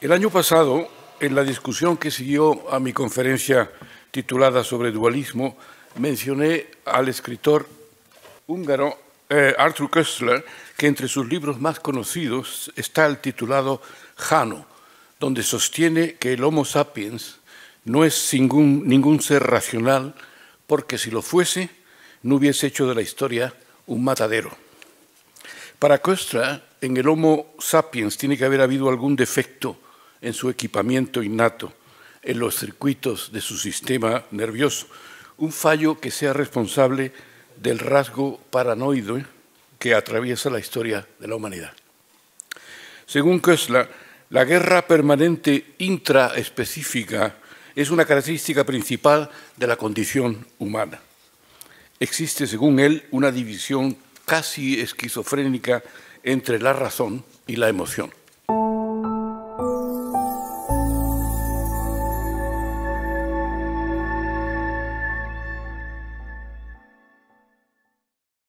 El año pasado, en la discusión que siguió a mi conferencia titulada sobre dualismo, mencioné al escritor húngaro eh, Arthur Köstler, que entre sus libros más conocidos está el titulado Jano, donde sostiene que el Homo sapiens no es ningún, ningún ser racional, porque si lo fuese, no hubiese hecho de la historia un matadero. Para Köstler, en el Homo sapiens tiene que haber habido algún defecto en su equipamiento innato, en los circuitos de su sistema nervioso. Un fallo que sea responsable del rasgo paranoide que atraviesa la historia de la humanidad. Según Kessler, la guerra permanente intraespecífica es una característica principal de la condición humana. Existe, según él, una división casi esquizofrénica entre la razón y la emoción.